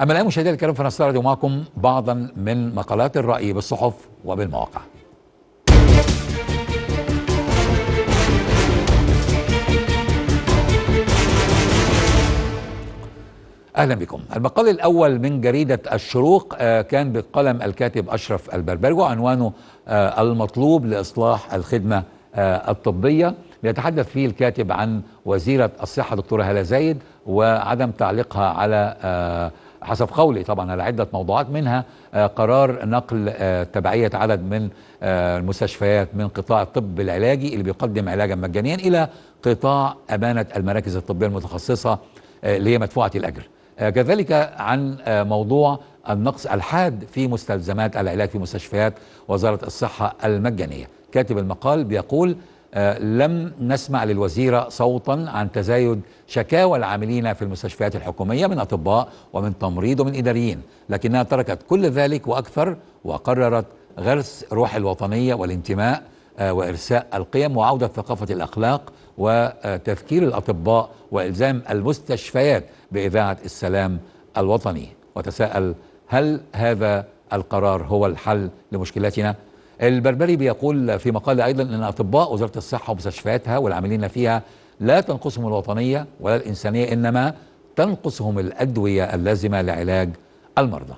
أما الآن مشاهدينا الكرام فنستعرض معكم بعضا من مقالات الرأي بالصحف وبالمواقع اهلا بكم المقال الاول من جريده الشروق آه، كان بقلم الكاتب اشرف البربري وعنوانه آه، المطلوب لاصلاح الخدمه آه، الطبيه بيتحدث فيه الكاتب عن وزيره الصحه دكتوره هلا زايد وعدم تعليقها على حسب قولي طبعا على عدة موضوعات منها آه، قرار نقل آه، تبعية عدد من آه، المستشفيات من قطاع الطب العلاجي اللي بيقدم علاجا مجانيا إلى قطاع أمانة المراكز الطبية المتخصصة اللي هي مدفوعة الأجر كذلك عن موضوع النقص الحاد في مستلزمات العلاج في مستشفيات وزارة الصحة المجانية كاتب المقال بيقول آه، لم نسمع للوزيرة صوتا عن تزايد شكاوى العاملين في المستشفيات الحكومية من أطباء ومن تمريض ومن إداريين لكنها تركت كل ذلك وأكثر وقررت غرس روح الوطنية والانتماء آه، وإرساء القيم وعودة ثقافة الأخلاق وتذكير الأطباء وإلزام المستشفيات بإذاعة السلام الوطني وتساءل هل هذا القرار هو الحل لمشكلتنا البربري بيقول في مقال أيضا أن أطباء وزارة الصحة ومستشفياتها والعاملين فيها لا تنقصهم الوطنية ولا الإنسانية إنما تنقصهم الأدوية اللازمة لعلاج المرضى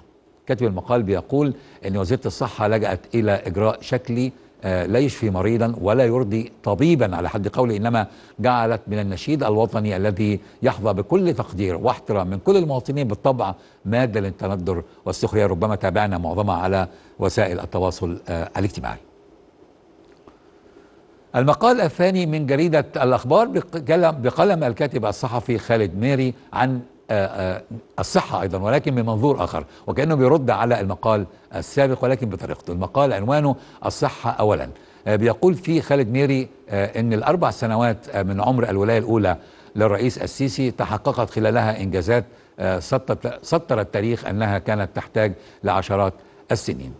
كاتب المقال بيقول أن وزارة الصحة لجأت إلى إجراء شكلي آه، لا يشفي مريضا ولا يرضي طبيبا على حد قوله إنما جعلت من النشيد الوطني الذي يحظى بكل تقدير واحترام من كل المواطنين بالطبع مادة للتندر والسخرية ربما تابعنا معظمها على وسائل التواصل آه، الاجتماعي المقال الثاني من جريدة الأخبار بقلم الكاتب الصحفي خالد ميري عن آه، آه، الصحة أيضا ولكن من منظور آخر وكأنه بيرد على المقال السابق ولكن بطريقته المقال عنوانه الصحة أولا آه، بيقول فيه خالد ميري أن الأربع سنوات من عمر الولاية الأولى للرئيس السيسي تحققت خلالها إنجازات سطر التاريخ أنها كانت تحتاج لعشرات السنين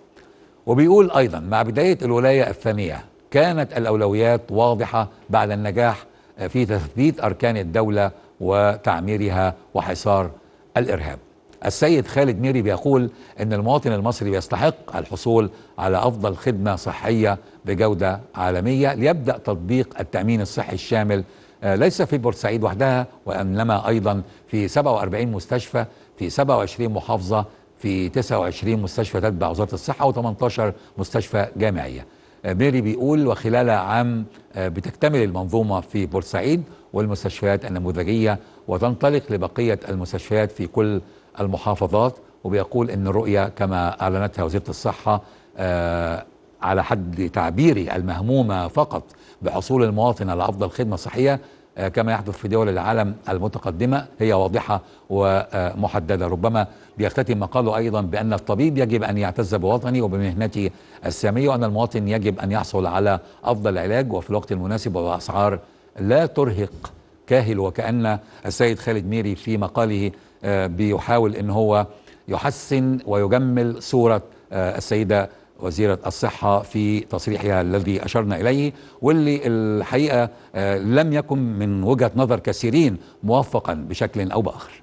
وبيقول أيضا مع بداية الولاية الثانية كانت الأولويات واضحة بعد النجاح في تثبيت أركان الدولة وتعميرها وحصار الارهاب. السيد خالد ميري بيقول ان المواطن المصري يستحق الحصول على افضل خدمه صحيه بجوده عالميه ليبدا تطبيق التامين الصحي الشامل آه، ليس في بورسعيد وحدها وانما ايضا في 47 مستشفى في 27 محافظه في 29 مستشفى تتبع وزاره الصحه و18 مستشفى جامعيه. ميري بيقول وخلال عام آه، بتكتمل المنظومة في بورسعيد والمستشفيات النموذجية وتنطلق لبقية المستشفيات في كل المحافظات وبيقول أن الرؤية كما أعلنتها وزيرة الصحة آه، على حد تعبيري المهمومة فقط بحصول المواطن على أفضل خدمة صحية آه، كما يحدث في دول العالم المتقدمة هي واضحة ومحددة ربما بيختتم مقاله أيضا بأن الطبيب يجب أن يعتز بوطنه وبمهنته السامية وأن المواطن يجب أن يحصل على أفضل علاج وفي الوقت المناسب وبأسعار لا ترهق كاهل وكأن السيد خالد ميري في مقاله آه، بيحاول أن هو يحسن ويجمل صورة آه، السيدة وزيرة الصحة في تصريحها الذي أشرنا إليه واللي الحقيقة آه، لم يكن من وجهة نظر كثيرين موفقا بشكل أو بآخر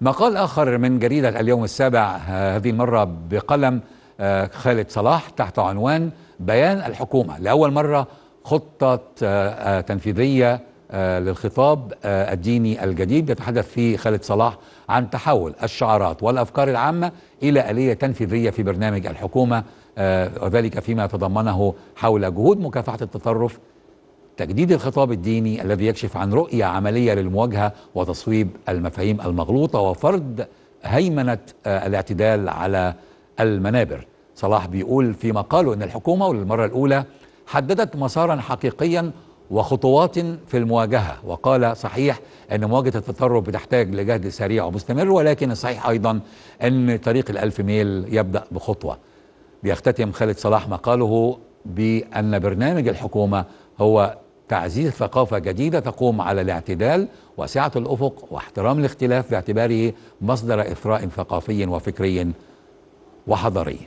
مقال آخر من جريدة اليوم السابع آه، هذه المرة بقلم آه، خالد صلاح تحت عنوان بيان الحكومة لأول مرة خطة تنفيذية آه، للخطاب آه، الديني الجديد يتحدث فيه خالد صلاح عن تحول الشعارات والأفكار العامة إلى آلية تنفيذية في برنامج الحكومة آه، وذلك فيما تضمنه حول جهود مكافحة التطرف تجديد الخطاب الديني الذي يكشف عن رؤية عملية للمواجهة وتصويب المفاهيم المغلوطة وفرض هيمنة الاعتدال على المنابر صلاح بيقول في مقاله أن الحكومة وللمرة الأولى حددت مسارا حقيقيا وخطوات في المواجهة وقال صحيح أن مواجهة التطرف بتحتاج لجهد سريع ومستمر ولكن صحيح أيضا أن طريق الألف ميل يبدأ بخطوة بيختتم خالد صلاح مقاله بأن برنامج الحكومة هو تعزيز ثقافة جديدة تقوم على الاعتدال وسعة الأفق واحترام الاختلاف باعتباره مصدر إثراء ثقافي وفكري وحضاري